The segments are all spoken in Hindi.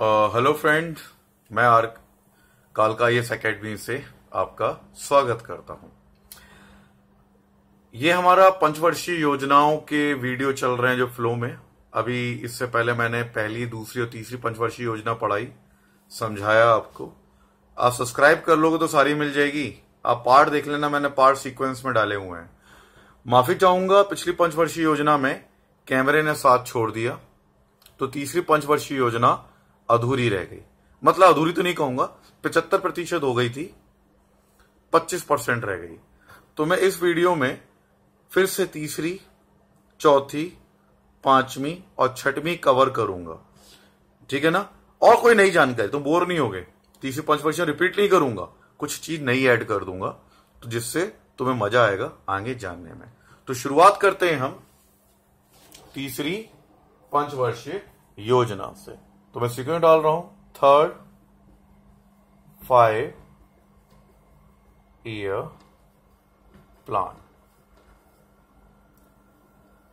हेलो uh, फ्रेंड मैं आर कालका एस अकेडमी से आपका स्वागत करता हूं ये हमारा पंचवर्षीय योजनाओं के वीडियो चल रहे हैं जो फ्लो में अभी इससे पहले मैंने पहली दूसरी और तीसरी पंचवर्षीय योजना पढ़ाई समझाया आपको आप सब्सक्राइब कर लोगे तो सारी मिल जाएगी आप पार्ट देख लेना मैंने पार्ट सीक्वेंस में डाले हुए हैं माफी चाहूंगा पिछली पंचवर्षीय योजना में कैमरे ने साथ छोड़ दिया तो तीसरी पंचवर्षीय योजना अधूरी रह गई मतलब अधूरी तो नहीं कहूंगा पचहत्तर प्रतिशत हो गई थी पच्चीस परसेंट रह गई तो मैं इस वीडियो में फिर से तीसरी चौथी पांचवी और छठवीं कवर करूंगा ठीक है ना और कोई नई जानकारी तुम तो बोर नहीं होगे तीसरी पांच परसेंट रिपीट नहीं करूंगा कुछ चीज नई ऐड कर दूंगा तो जिससे तुम्हें मजा आएगा आगे जानने में तो शुरुआत करते हैं हम तीसरी पंचवर्षीय योजना से तो मैं सिक्योर डाल रहा हूं थर्ड फाइव ईयर प्लान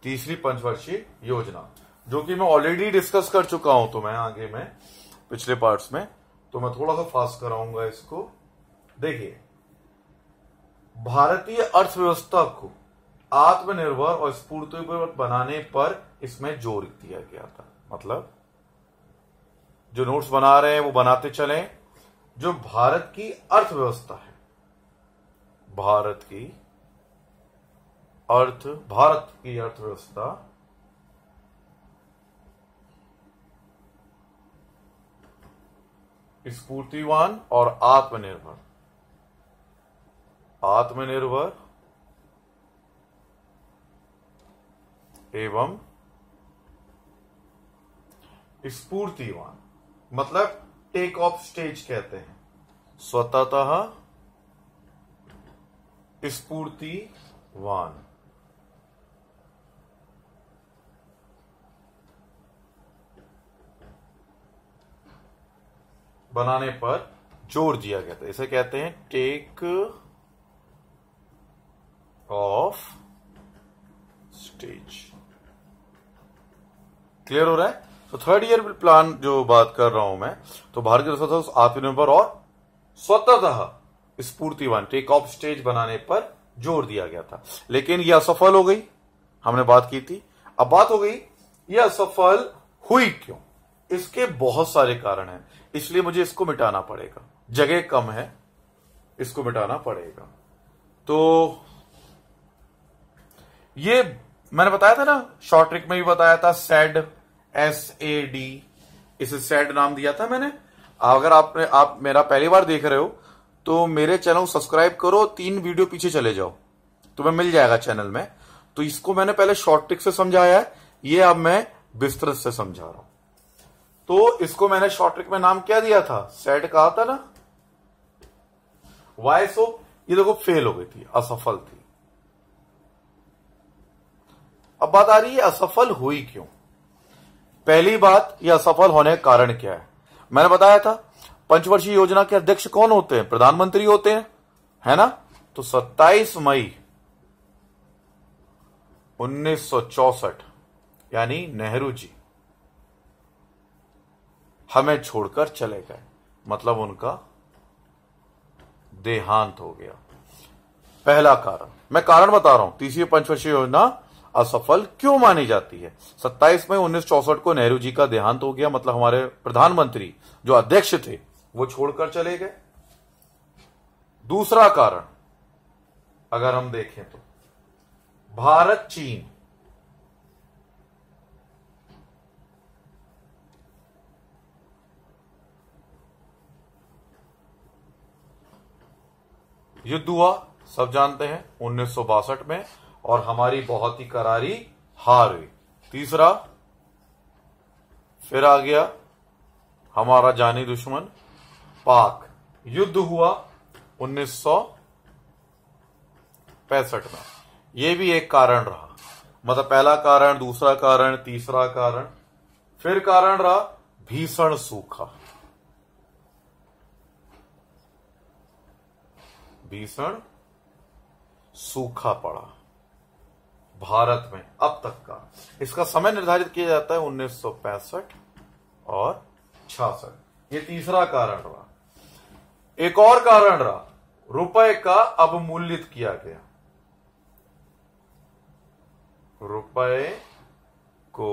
तीसरी पंचवर्षीय योजना जो कि मैं ऑलरेडी डिस्कस कर चुका हूं तो मैं आगे में पिछले पार्ट्स में तो मैं थोड़ा सा फास्ट कराऊंगा इसको देखिए भारतीय अर्थव्यवस्था को आत्मनिर्भर और स्फूर्तिपर बनाने पर इसमें जोर दिया गया था मतलब जो नोट्स बना रहे हैं वो बनाते चलें जो भारत की अर्थव्यवस्था है भारत की अर्थ भारत की अर्थव्यवस्था स्फूर्तिवान और आत्मनिर्भर आत्मनिर्भर एवं स्फूर्तिवान मतलब टेक ऑफ स्टेज कहते हैं स्वतः वन बनाने पर जोर दिया गया था इसे कहते हैं टेक ऑफ स्टेज क्लियर हो रहा है तो थर्ड ईयर प्लान जो बात कर रहा हूं मैं तो भारत की आत्मनिर्भर और स्वतः स्फूर्तिवान टेक ऑफ स्टेज बनाने पर जोर दिया गया था लेकिन यह असफल हो गई हमने बात की थी अब बात हो गई यह असफल हुई क्यों इसके बहुत सारे कारण हैं इसलिए मुझे इसको मिटाना पड़ेगा जगह कम है इसको मिटाना पड़ेगा तो ये मैंने बताया था ना शॉर्ट ट्रिक में भी बताया था सैड एस ए डी इसे सैड नाम दिया था मैंने अगर आपने आप मेरा पहली बार देख रहे हो तो मेरे चैनल को सब्सक्राइब करो तीन वीडियो पीछे चले जाओ तुम्हें मिल जाएगा चैनल में तो इसको मैंने पहले शॉर्ट ट्रिक से समझाया है ये अब मैं विस्तृत से समझा रहा हूं तो इसको मैंने शॉर्ट ट्रिक में नाम क्या दिया था सेट कहा था ना वाई सो ये देखो फेल हो गई थी असफल थी अब बात आ रही है असफल हुई क्यों पहली बात यह असफल होने का कारण क्या है मैंने बताया था पंचवर्षीय योजना के अध्यक्ष कौन होते हैं प्रधानमंत्री होते हैं है ना तो 27 मई 1964 यानी नेहरू जी हमें छोड़कर चले गए मतलब उनका देहांत हो गया पहला कारण मैं कारण बता रहा हूं तीसरी पंचवर्षीय योजना असफल क्यों मानी जाती है 27 मई उन्नीस को नेहरू जी का देहांत हो गया मतलब हमारे प्रधानमंत्री जो अध्यक्ष थे वो छोड़कर चले गए दूसरा कारण अगर हम देखें तो भारत चीन युद्ध हुआ सब जानते हैं उन्नीस में और हमारी बहुत ही करारी हार हुई तीसरा फिर आ गया हमारा जानी दुश्मन पाक युद्ध हुआ उन्नीस में यह भी एक कारण रहा मतलब पहला कारण दूसरा कारण तीसरा कारण फिर कारण रहा भीषण सूखा भीषण सूखा पड़ा भारत में अब तक का इसका समय निर्धारित किया जाता है उन्नीस और छियासठ ये तीसरा कारण रहा एक और कारण रहा रुपए का अवमूल्यित किया गया रुपए को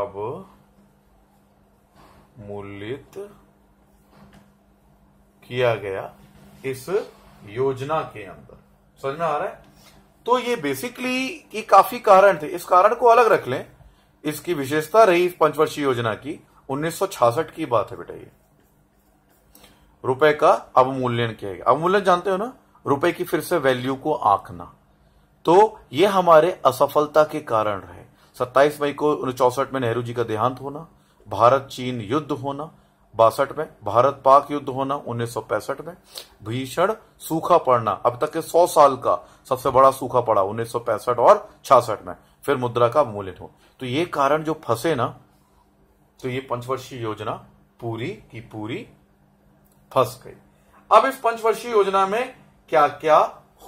अब मूल्यित किया गया इस योजना के अंदर समझ में आ रहा है तो ये बेसिकली ये काफी कारण थे इस कारण को अलग रख लें इसकी विशेषता रही इस पंचवर्षीय योजना की 1966 की बात है बेटा ये रुपए का अवमूल्यन किया गया अवमूल्यन जानते हो ना रुपए की फिर से वैल्यू को आंकना तो ये हमारे असफलता के कारण रहे 27 मई को उन्नीस में नेहरू जी का देहांत होना भारत चीन युद्ध होना बासठ में भारत पाक युद्ध होना उन्नीस में भीषण सूखा पड़ना अब तक के 100 साल का सबसे बड़ा सूखा पड़ा उन्नीस और छियासठ में फिर मुद्रा का मूल्य हो तो ये कारण जो फंसे ना तो ये पंचवर्षीय योजना पूरी की पूरी फंस गई अब इस पंचवर्षीय योजना में क्या क्या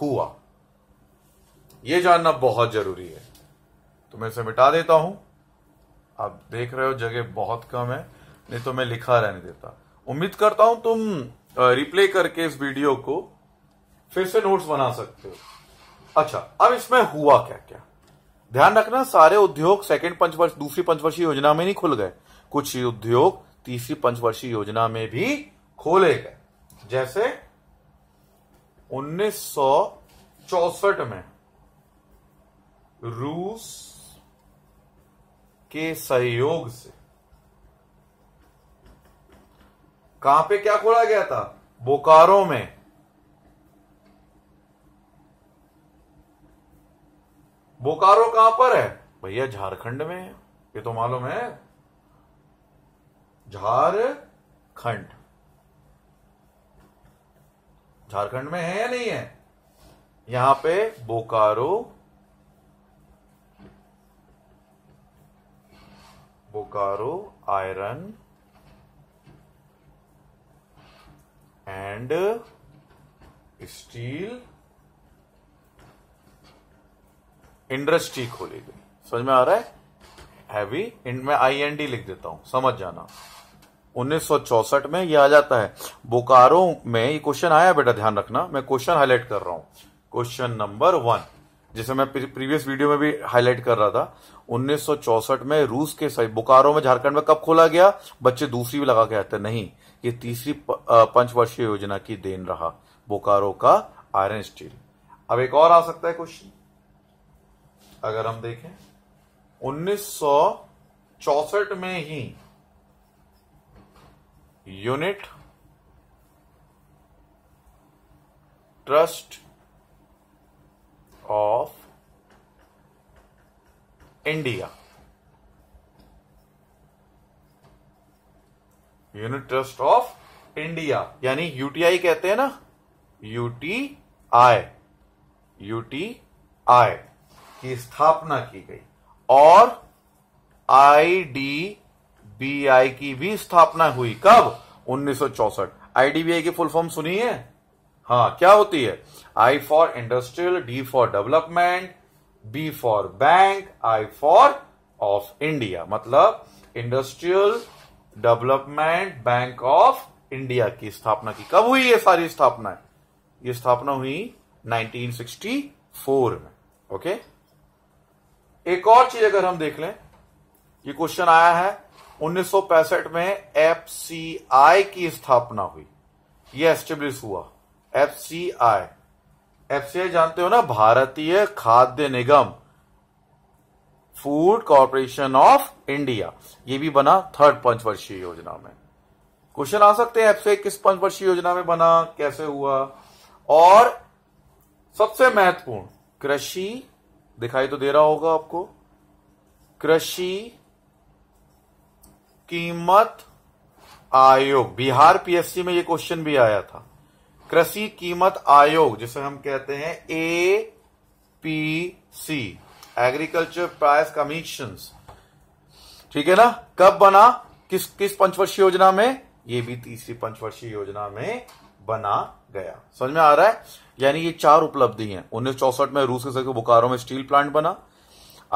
हुआ यह जानना बहुत जरूरी है तो मैं इसे मिटा देता हूं आप देख रहे हो जगह बहुत कम है नहीं तो मैं लिखा रहने देता उम्मीद करता हूं तुम रिप्ले करके इस वीडियो को फिर से नोट्स बना सकते हो अच्छा अब इसमें हुआ क्या क्या ध्यान रखना सारे उद्योग सेकेंड पंचवर्ष दूसरी पंचवर्षीय योजना में नहीं खुल गए कुछ उद्योग तीसरी पंचवर्षीय योजना में भी खोले गए जैसे 1964 में रूस के सहयोग से कहां पे क्या खोला गया था बोकारो में बोकारो कहां पर है भैया झारखंड में ये तो मालूम है झारखंड झारखंड में है या नहीं है यहां पे Bokaro Bokaro iron and steel industry खोली गई समझ में आ रहा है हैवी इंड में आई एन डी लिख देता हूं समझ जाना 1964 में ये आ जाता है बोकारो में ये क्वेश्चन आया बेटा ध्यान रखना मैं क्वेश्चन हाईलाइट कर रहा हूं क्वेश्चन नंबर वन जिसे मैं प्रीवियस वीडियो में भी हाईलाइट कर रहा था 1964 में रूस के सही बोकारो में झारखंड में कब खोला गया बच्चे दूसरी भी लगा के आते नहीं ये तीसरी पंचवर्षीय योजना की देन रहा बोकारो का आयरन स्टील अब एक और आ सकता है क्वेश्चन अगर हम देखें उन्नीस में ही unit trust of India unit trust of India यानी यूटीआई कहते हैं ना यूटीआई यूटीआई की स्थापना की गई और आईडीबीआई की भी स्थापना हुई कब 1964 आईडीबीआई की फुल फॉर्म सुनी है हाँ क्या होती है I for industrial D for development B for bank I for of India मतलब industrial development bank of India की स्थापना की कब हुई ये सारी स्थापना ये स्थापना हुई 1964 में ओके एक और चीज अगर हम देख लें ये क्वेश्चन आया है 1965 में एफ की स्थापना हुई ये एस्टेब्लिश हुआ एफ सी जानते हो ना भारतीय खाद्य निगम फूड कॉरपोरेशन ऑफ इंडिया ये भी बना थर्ड पंचवर्षीय योजना में क्वेश्चन आ सकते हैं से किस पंचवर्षीय योजना में बना कैसे हुआ और सबसे महत्वपूर्ण कृषि दिखाई तो दे रहा होगा आपको कृषि कीमत आयोग बिहार पीएससी में ये क्वेश्चन भी आया था कृषि कीमत आयोग जिसे हम कहते हैं A P C agriculture price commission ठीक है ना कब बना किस किस पंचवर्षीय योजना में ये भी तीसरी पंचवर्षीय योजना में बना गया समझ में आ रहा है यानी ये चार उपलब्धि हैं उन्नीस में रूस के जरिए बोकारो में स्टील प्लांट बना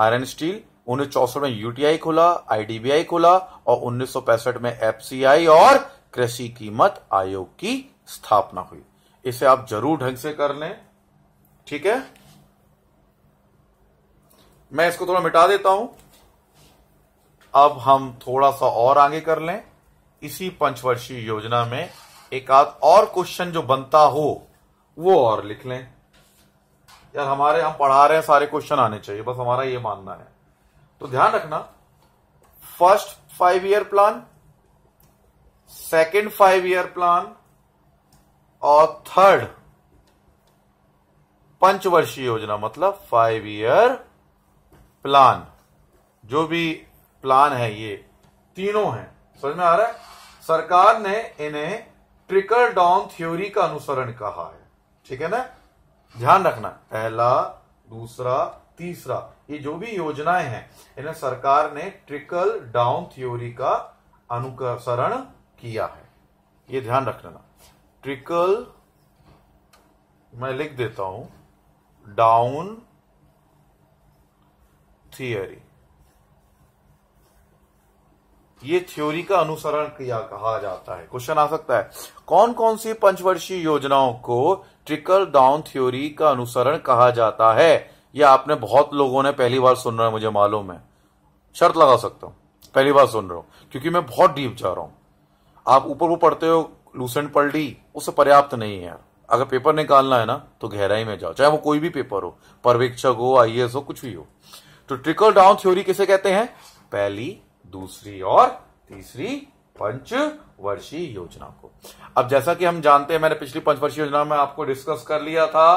आयरन स्टील उन्नीस में यूटीआई खुला आईडीबीआई खुला और उन्नीस में एफसीआई और कृषि कीमत आयोग की स्थापना हुई इसे आप जरूर ढंग से कर लें ठीक है मैं इसको थोड़ा मिटा देता हूं अब हम थोड़ा सा और आगे कर लें इसी पंचवर्षीय योजना में एक आध और क्वेश्चन जो बनता हो वो और लिख लें यार हमारे हम पढ़ा रहे हैं सारे क्वेश्चन आने चाहिए बस हमारा ये मानना है तो ध्यान रखना first five year plan second five year plan और थर्ड पंचवर्षीय योजना मतलब फाइव ईयर प्लान जो भी प्लान है ये तीनों हैं समझ में आ रहा है सरकार ने इन्हें ट्रिकल डाउन थ्योरी का अनुसरण कहा है ठीक है ना ध्यान रखना पहला दूसरा तीसरा ये जो भी योजनाएं हैं इन्हें सरकार ने ट्रिकल डाउन थ्योरी का अनुसरण किया है ये ध्यान रखना ट्रिकल मैं लिख देता हूं डाउन थियोरी ये थ्योरी का अनुसरण किया कहा जाता है क्वेश्चन आ सकता है कौन कौन सी पंचवर्षीय योजनाओं को ट्रिकल डाउन थ्योरी का अनुसरण कहा जाता है यह आपने बहुत लोगों ने पहली बार सुन रहा है मुझे मालूम है शर्त लगा सकता हूं पहली बार सुन रहा हूं क्योंकि मैं बहुत डीप जा रहा हूं आप ऊपर वो पढ़ते हो लूसेंट पढ़ उससे पर्याप्त नहीं है अगर पेपर निकालना है ना तो गहराई में जाओ चाहे वो कोई भी पेपर हो पर्यवेक्षक हो आईएएस हो कुछ भी हो तो ट्रिकल डाउन थ्योरी किसे कहते हैं पहली दूसरी और तीसरी पंचवर्षीय योजना को अब जैसा कि हम जानते हैं मैंने पिछली पंचवर्षीय योजना में आपको डिस्कस कर लिया था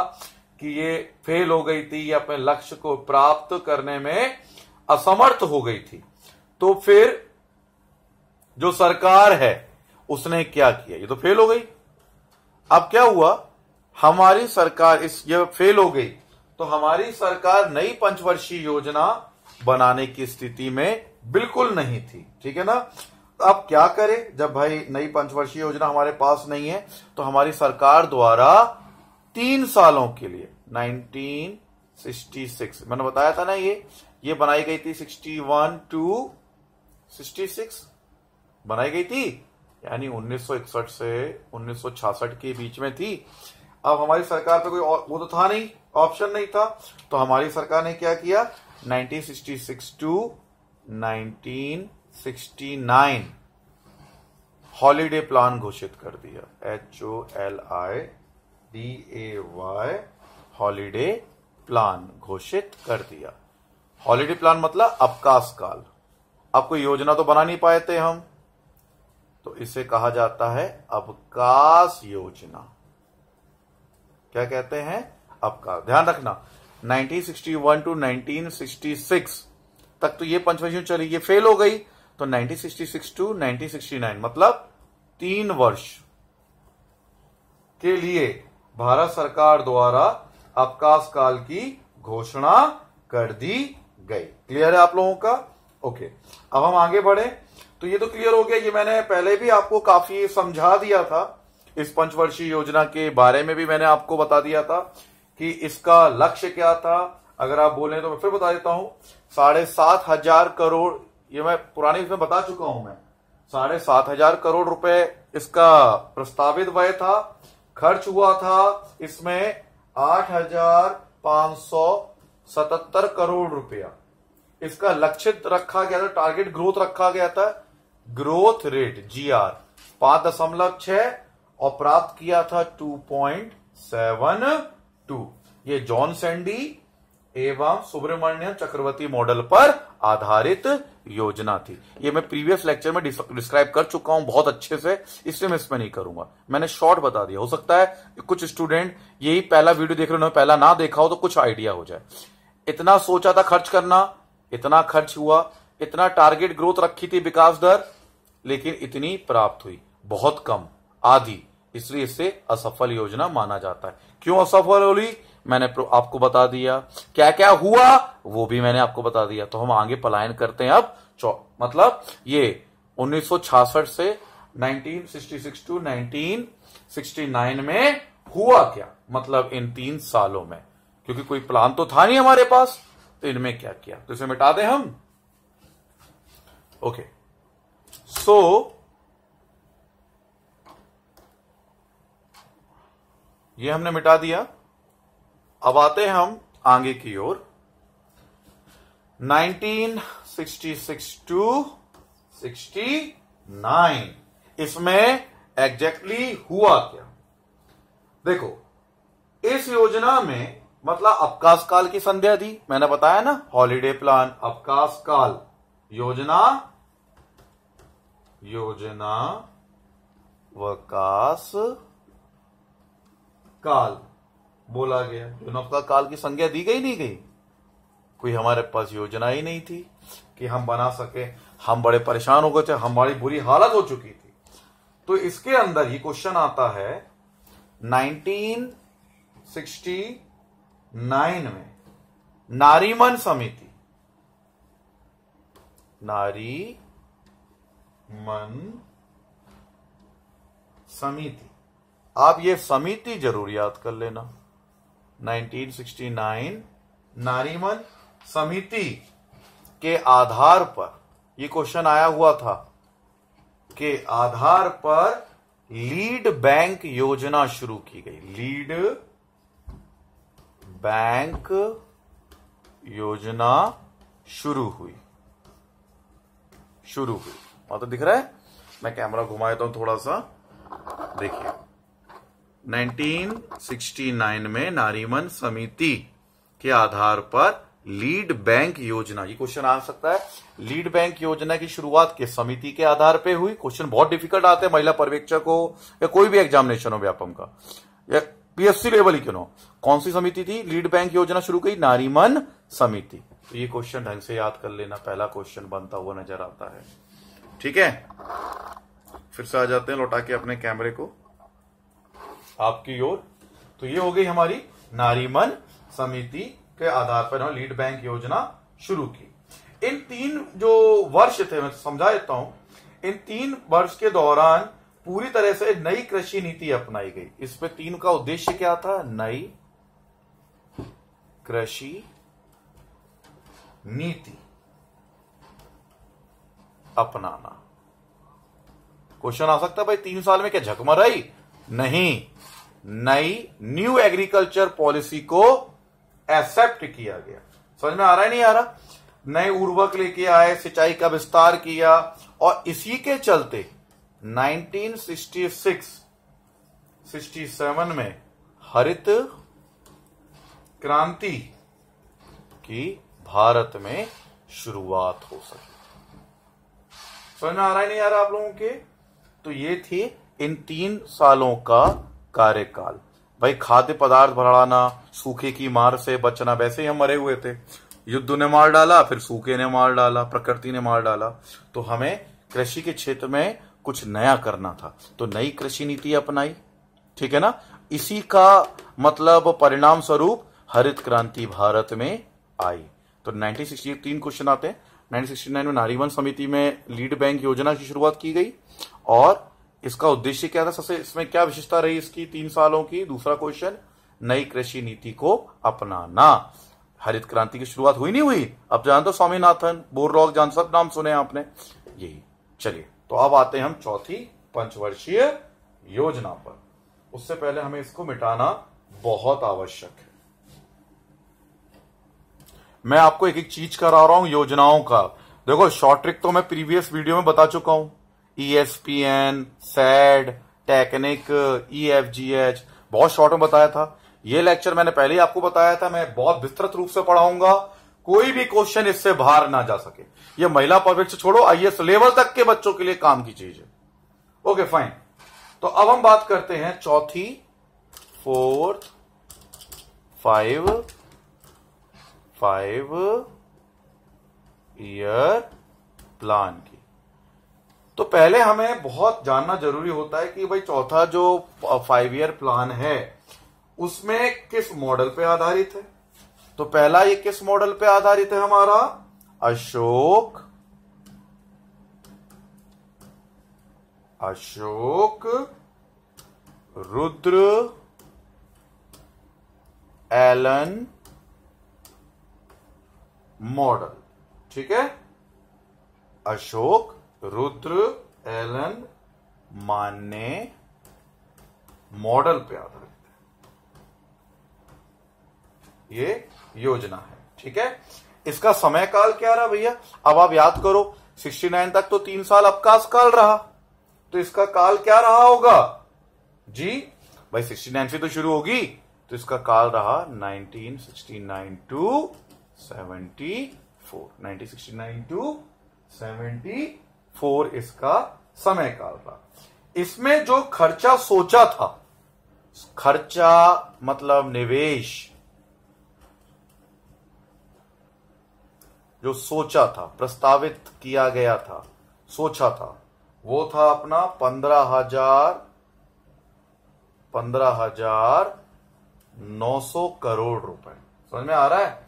कि ये फेल हो गई थी या अपने लक्ष्य को प्राप्त करने में असमर्थ हो गई थी तो फिर जो सरकार है उसने क्या किया ये तो फेल हो गई अब क्या हुआ हमारी सरकार इस ये फेल हो गई तो हमारी सरकार नई पंचवर्षीय योजना बनाने की स्थिति में बिल्कुल नहीं थी ठीक है ना अब क्या करें जब भाई नई पंचवर्षीय योजना हमारे पास नहीं है तो हमारी सरकार द्वारा तीन सालों के लिए 1966 मैंने बताया था ना ये ये बनाई गई थी 61 टू 66 बनाई गई थी यानी 1961 से 1966 के बीच में थी अब हमारी सरकार पे कोई और वो तो था नहीं ऑप्शन नहीं था तो हमारी सरकार ने क्या किया 1966 टू 1969 हॉलीडे प्लान घोषित कर दिया H O L I D A Y holiday plan घोषित कर दिया हॉलीडे प्लान मतलब अवकाश काल अब कोई योजना तो बना नहीं पाए थे हम तो इसे कहा जाता है अवकाश योजना क्या कहते हैं आपका ध्यान रखना 1961 टू 1966 तक तो ये पंचवर्षीय चली ये फेल हो गई तो 1966 टू 1969 मतलब तीन वर्ष के लिए भारत सरकार द्वारा अवकाश काल की घोषणा कर दी गई क्लियर है आप लोगों का ओके अब हम आगे बढ़े तो ये तो क्लियर हो गया ये मैंने पहले भी आपको काफी समझा दिया था इस पंचवर्षीय योजना के बारे में भी मैंने आपको बता दिया था कि इसका लक्ष्य क्या था अगर आप बोले तो मैं फिर बता देता हूं साढ़े सात हजार करोड़ ये मैं पुरानी इसमें बता चुका हूं मैं साढ़े सात हजार करोड़ रुपए इसका प्रस्तावित व्यय था खर्च हुआ था इसमें आठ हजार पांच सौ सतहत्तर करोड़ रुपया इसका लक्षित रखा गया था टारगेट ग्रोथ रखा गया था ग्रोथ रेट जी आर पांच दशमलव छह और प्राप्त किया था टू पॉइंट सेवन टू ये जॉन सैंडी एवं सुब्रमण्यम चक्रवर्ती मॉडल पर आधारित योजना थी ये मैं प्रीवियस लेक्चर में डिस्क्राइब कर चुका हूं बहुत अच्छे से इसलिए मैं इसमें नहीं करूंगा मैंने शॉर्ट बता दिया हो सकता है कुछ स्टूडेंट यही पहला वीडियो देख रहे हो पहला ना देखा हो तो कुछ आइडिया हो जाए इतना सोचा था खर्च करना इतना खर्च हुआ इतना टारगेट ग्रोथ रखी थी विकास दर लेकिन इतनी प्राप्त हुई बहुत कम आधी इसलिए इसे असफल योजना माना जाता है क्यों असफल होली मैंने आपको बता दिया क्या क्या हुआ वो भी मैंने आपको बता दिया तो हम आगे पलायन करते हैं अब मतलब ये 1966 से 1966 टू 1969 में हुआ क्या मतलब इन तीन सालों में क्योंकि कोई प्लान तो था नहीं हमारे पास तो इनमें क्या किया तो इसे मिटा दें हम ओके सो ये हमने मिटा दिया अब आते हैं हम आगे की ओर 1966 टू 69 इसमें एग्जैक्टली हुआ क्या देखो इस योजना में मतलब अवकाश काल की संध्या दी मैंने बताया ना हॉलीडे प्लान अवकाश काल योजना योजना वकाश काल बोला गया जो का काल की संज्ञा दी गई नहीं गई कोई हमारे पास योजना ही नहीं थी कि हम बना सके हम बड़े परेशान हो गए थे हमारी बुरी हालत हो चुकी थी तो इसके अंदर ही क्वेश्चन आता है 1969 में नारीमन समिति नारी मन समिति आप ये समिति जरूर याद कर लेना 1969 नारीमन समिति के आधार पर ये क्वेश्चन आया हुआ था के आधार पर लीड बैंक योजना शुरू की गई लीड बैंक योजना शुरू हुई शुरू हुई मतलब दिख रहा है मैं कैमरा घुमा देता हूं थोड़ा सा देखिए 1969 में नारीमन समिति के आधार पर लीड बैंक योजना ये क्वेश्चन आ सकता है लीड बैंक योजना की शुरुआत किस समिति के आधार पे हुई क्वेश्चन बहुत डिफिकल्ट आते हैं महिला पर्यवेक्षक हो या कोई भी एग्जामिनेशन हो व्यापम का या पीएससी लेवल ही क्यों हो कौन सी समिति थी लीड बैंक योजना शुरू की नारीमन समिति तो ये क्वेश्चन ढंग से याद कर लेना पहला क्वेश्चन बनता हुआ नजर आता है ठीक है फिर से आ जाते हैं लौटा के अपने कैमरे को आपकी ओर तो ये हो गई हमारी नारीमन समिति के आधार पर हम लीड बैंक योजना शुरू की इन तीन जो वर्ष थे मैं समझा देता हूं इन तीन वर्ष के दौरान पूरी तरह से नई कृषि नीति अपनाई गई इसमें तीन का उद्देश्य क्या था नई कृषि नीति अपनाना क्वेश्चन आ सकता है भाई तीन साल में क्या झकमर आई नहीं नई न्यू एग्रीकल्चर पॉलिसी को एक्सेप्ट किया गया समझ में आ रहा है नहीं आ रहा नए उर्वरक लेके आए सिंचाई का विस्तार किया और इसी के चलते 1966 67 में हरित क्रांति की भारत में शुरुआत हो सकी समझ में आ रहा है नहीं आ रहा आप लोगों के तो ये थी इन तीन सालों का कार्यकाल भाई खाद्य पदार्थ बढ़ाना सूखे की मार से बचना वैसे ही हम मरे हुए थे युद्ध ने मार डाला फिर सूखे ने मार डाला प्रकृति ने मार डाला तो हमें कृषि के क्षेत्र में कुछ नया करना था तो नई कृषि नीति अपनाई ठीक है ना इसी का मतलब परिणाम स्वरूप हरित क्रांति भारत में आई तो 1960 तीन क्वेश्चन आते हैं 1969 में नारीवन समिति में लीड बैंक योजना की शुरुआत की गई और इसका उद्देश्य क्या था सबसे इसमें क्या विशेषता रही इसकी तीन सालों की दूसरा क्वेश्चन नई कृषि नीति को अपनाना हरित क्रांति की शुरुआत हुई नहीं हुई अब जानते दो स्वामीनाथन बोरलॉग जान सब नाम सुने आपने यही चलिए तो अब आते हैं हम चौथी पंचवर्षीय योजना पर उससे पहले हमें इसको मिटाना बहुत आवश्यक है मैं आपको एक एक चीज करा रहा हूं योजनाओं का देखो शॉर्ट ट्रिक तो मैं प्रीवियस वीडियो में बता चुका हूं एन सैड टेक्निक एच बहुत शॉर्ट में बताया था ये लेक्चर मैंने पहले ही आपको बताया था मैं बहुत विस्तृत रूप से पढ़ाऊंगा कोई भी क्वेश्चन इससे बाहर ना जा सके ये महिला परफेक्ट से छोड़ो एस लेवल तक के बच्चों के लिए काम की चीज है ओके फाइन तो अब हम बात करते हैं चौथी fourth five five year plan की तो पहले हमें बहुत जानना जरूरी होता है कि भाई चौथा जो फाइव ईयर प्लान है उसमें किस मॉडल पे आधारित है तो पहला ये किस मॉडल पे आधारित है हमारा अशोक अशोक रुद्र एलन मॉडल ठीक है Ashok Rudra Alan Manne model पे आधारित ये योजना है ठीक है इसका समय काल क्या रहा भैया अब आप याद करो 69 तक तो तीन साल अवकाश काल रहा तो इसका काल क्या रहा होगा जी भाई 69 से तो शुरू होगी तो इसका काल रहा 1969 टू 74 1969 टू 74 फोर इसका समय काल था इसमें जो खर्चा सोचा था खर्चा मतलब निवेश जो सोचा था प्रस्तावित किया गया था सोचा था वो था अपना पंद्रह हजार पंद्रह हजार नौ सौ करोड़ रुपए समझ में आ रहा है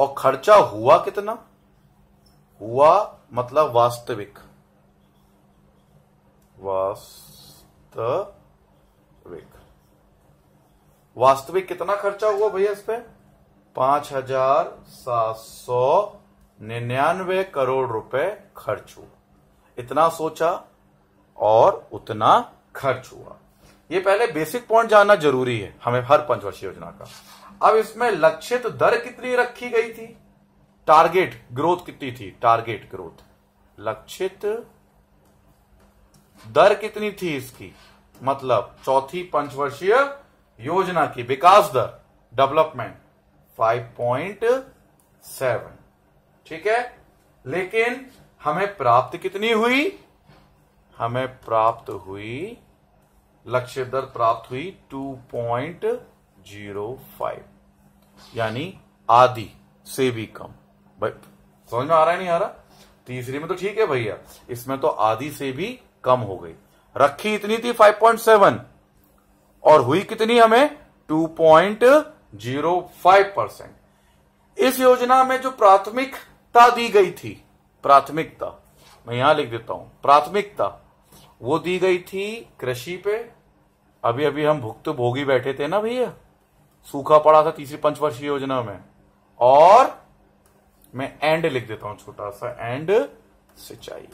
और खर्चा हुआ कितना हुआ मतलब वास्तविक वास्तविक वास्तविक कितना खर्चा हुआ भैया इस पे पांच हजार सात सौ निन्यानवे करोड़ रुपए खर्च हुआ इतना सोचा और उतना खर्च हुआ ये पहले बेसिक पॉइंट जानना जरूरी है हमें हर पंचवर्षीय योजना का अब इसमें लक्षित दर कितनी रखी गई थी टारगेट ग्रोथ कितनी थी टारगेट ग्रोथ लक्षित दर कितनी थी इसकी मतलब चौथी पंचवर्षीय योजना की विकास दर डेवलपमेंट 5.7 ठीक है लेकिन हमें प्राप्त कितनी हुई हमें प्राप्त हुई लक्ष्य दर प्राप्त हुई 2.05 यानी आधी से भी कम भाई समझ में आ रहा है नहीं आ रहा तीसरी में तो ठीक है भैया इसमें तो आधी से भी कम हो गई रखी इतनी थी 5.7 और हुई कितनी हमें 2.05 परसेंट इस योजना में जो प्राथमिकता दी गई थी प्राथमिकता मैं यहां लिख देता हूं प्राथमिकता वो दी गई थी कृषि पे अभी अभी हम भुक्त भोगी बैठे थे ना भैया सूखा पड़ा था तीसरी पंचवर्षीय योजना में और मैं एंड लिख देता हूं छोटा सा एंड सिंचाई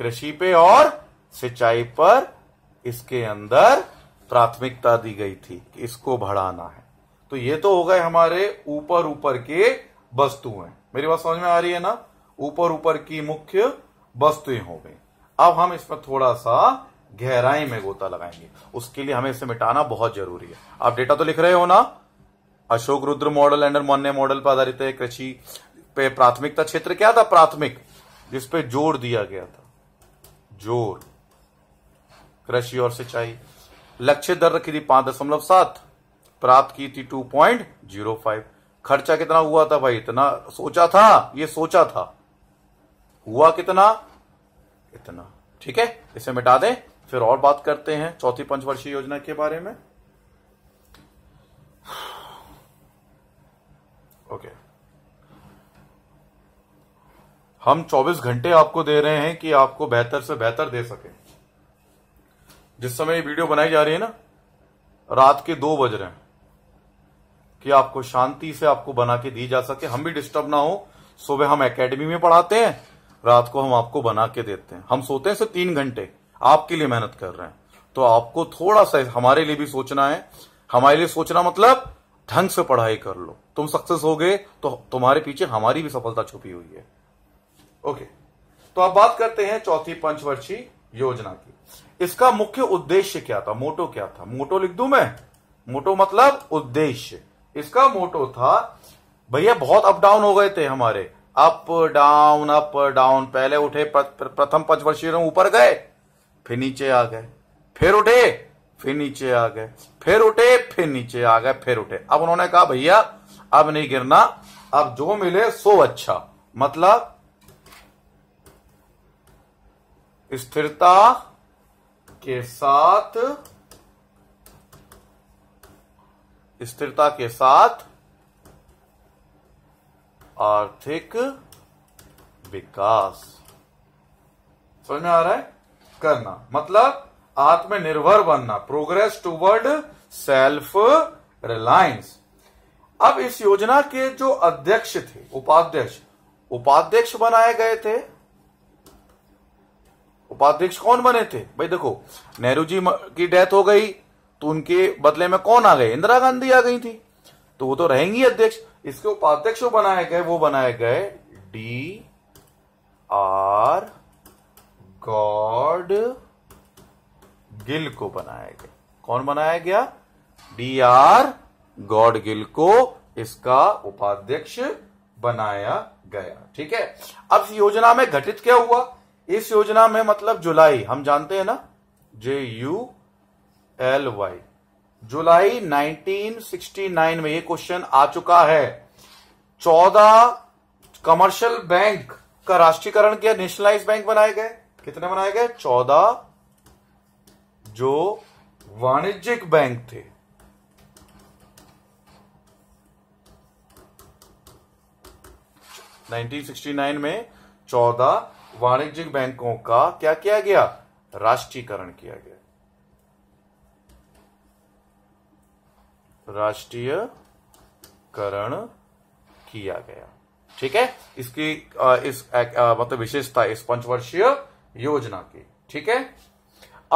कृषि पे और सिंचाई पर इसके अंदर प्राथमिकता दी गई थी इसको बढ़ाना है तो ये तो हो गए हमारे ऊपर ऊपर के वस्तुएं मेरी बात समझ में आ रही है ना ऊपर ऊपर की मुख्य वस्तुएं हो गई अब हम इसमें थोड़ा सा गहराई में गोता लगाएंगे उसके लिए हमें इसे मिटाना बहुत जरूरी है आप डेटा तो लिख रहे हो ना Ashok Rudra model and Manne model पर आधारित है कृषि पे प्राथमिकता क्षेत्र क्या था प्राथमिक जिसपे जोर दिया गया था जोर कृषि और सिंचाई लक्ष्य दर रखी थी पांच दशमलव सात प्राप्त की थी टू पॉइंट जीरो फाइव खर्चा कितना हुआ था भाई इतना सोचा था ये सोचा था हुआ कितना इतना ठीक है इसे मिटा दें फिर और बात करते हैं चौथी पंचवर्षीय योजना के बारे में ओके okay. हम 24 घंटे आपको दे रहे हैं कि आपको बेहतर से बेहतर दे सके जिस समय ये वीडियो बनाई जा रही है ना रात के दो बज रहे हैं कि आपको शांति से आपको बना के दी जा सके हम भी डिस्टर्ब ना हो सुबह हम एकेडमी में पढ़ाते हैं रात को हम आपको बना के देते हैं हम सोते हैं सिर्फ तीन घंटे आपके लिए मेहनत कर रहे हैं तो आपको थोड़ा सा हमारे लिए भी सोचना है हमारे लिए सोचना मतलब ढंग से पढ़ाई कर लो तुम सक्सेस हो गए तो तुम्हारे पीछे हमारी भी सफलता छुपी हुई है ओके तो अब बात करते हैं चौथी पंचवर्षीय योजना की इसका मुख्य उद्देश्य क्या था मोटो क्या था मोटो लिख दू मैं मोटो मतलब उद्देश्य इसका मोटो था भैया बहुत अप डाउन हो गए थे हमारे अप डाउन अप डाउन पहले उठे प्रथम पंचवर्षीय ऊपर गए फिर नीचे आ गए फिर उठे फिर नीचे आ गए फिर उठे फिर नीचे आ गए फिर उठे अब उन्होंने कहा भैया अब नहीं गिरना अब जो मिले सो अच्छा मतलब स्थिरता के साथ स्थिरता के साथ आर्थिक विकास समझ में आ रहा है करना मतलब आत्मनिर्भर बनना प्रोग्रेस टूवर्ड सेल्फ रिलायंस अब इस योजना के जो अध्यक्ष थे उपाध्यक्ष उपाध्यक्ष बनाए गए थे उपाध्यक्ष कौन बने थे भाई देखो नेहरू जी की डेथ हो गई तो उनके बदले में कौन आ गए इंदिरा गांधी आ गई थी तो वो तो रहेंगी अध्यक्ष इसके उपाध्यक्ष बनाए गए वो बनाए गए डी आर गॉड गिल को बनाया गया कौन बनाया गया डी आर गॉड गिल को इसका उपाध्यक्ष बनाया गया ठीक है अब योजना में घटित क्या हुआ इस योजना में मतलब जुलाई हम जानते हैं ना जे यू एल वाई जुलाई 1969 में ये क्वेश्चन आ चुका है चौदह कमर्शियल बैंक का राष्ट्रीयकरण किया नेशनलाइज बैंक बनाए गए कितने बनाए गए चौदह जो वाणिज्यिक बैंक थे नाइनटीन सिक्सटी नाइन में चौदह वाणिज्यिक बैंकों का क्या किया गया राष्ट्रीयकरण किया गया राष्ट्रीयकरण किया गया ठीक है इसकी आ, इस मतलब विशेषता इस पंचवर्षीय योजना की ठीक है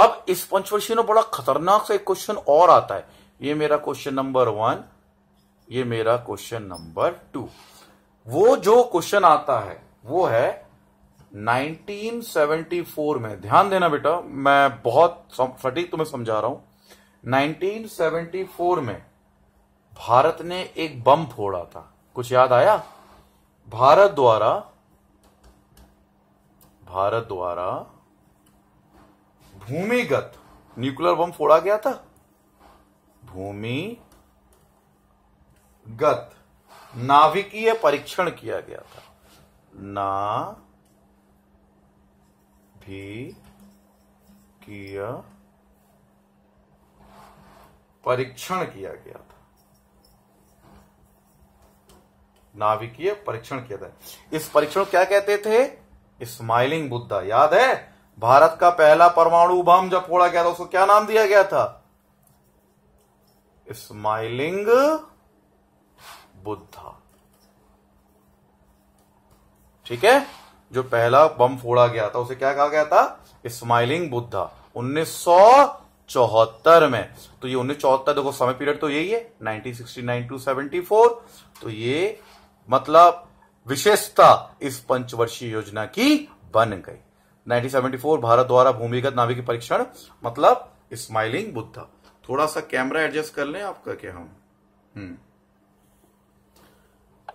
अब इस पंचवर्षीय में बड़ा खतरनाक सा एक क्वेश्चन और आता है ये मेरा क्वेश्चन नंबर वन ये मेरा क्वेश्चन नंबर टू वो जो क्वेश्चन आता है वो है 1974 में ध्यान देना बेटा मैं बहुत सटीक तुम्हें समझा रहा हूं 1974 में भारत ने एक बम फोड़ा था कुछ याद आया भारत द्वारा भारत द्वारा भूमिगत न्यूक्लियर बम फोड़ा गया था भूमिगत नाभिकीय परीक्षण किया गया था ना भी किया परीक्षण किया गया था नाभिकीय परीक्षण किया था इस परीक्षण क्या कहते थे स्माइलिंग बुद्धा याद है भारत का पहला परमाणु बम जब फोड़ा गया था उसको क्या नाम दिया गया था स्माइलिंग बुद्धा ठीक है जो पहला बम फोड़ा गया था उसे क्या कहा गया था स्माइलिंग बुद्धा 1974 में तो ये 1974 देखो समय पीरियड तो यही है 1969 टू 74 तो ये मतलब विशेषता इस पंचवर्षीय योजना की बन गई 1974 भारत द्वारा भूमिगत नाभिक परीक्षण मतलब स्माइलिंग बुद्धा थोड़ा सा कैमरा एडजस्ट कर लें आपका क्या हम हम्म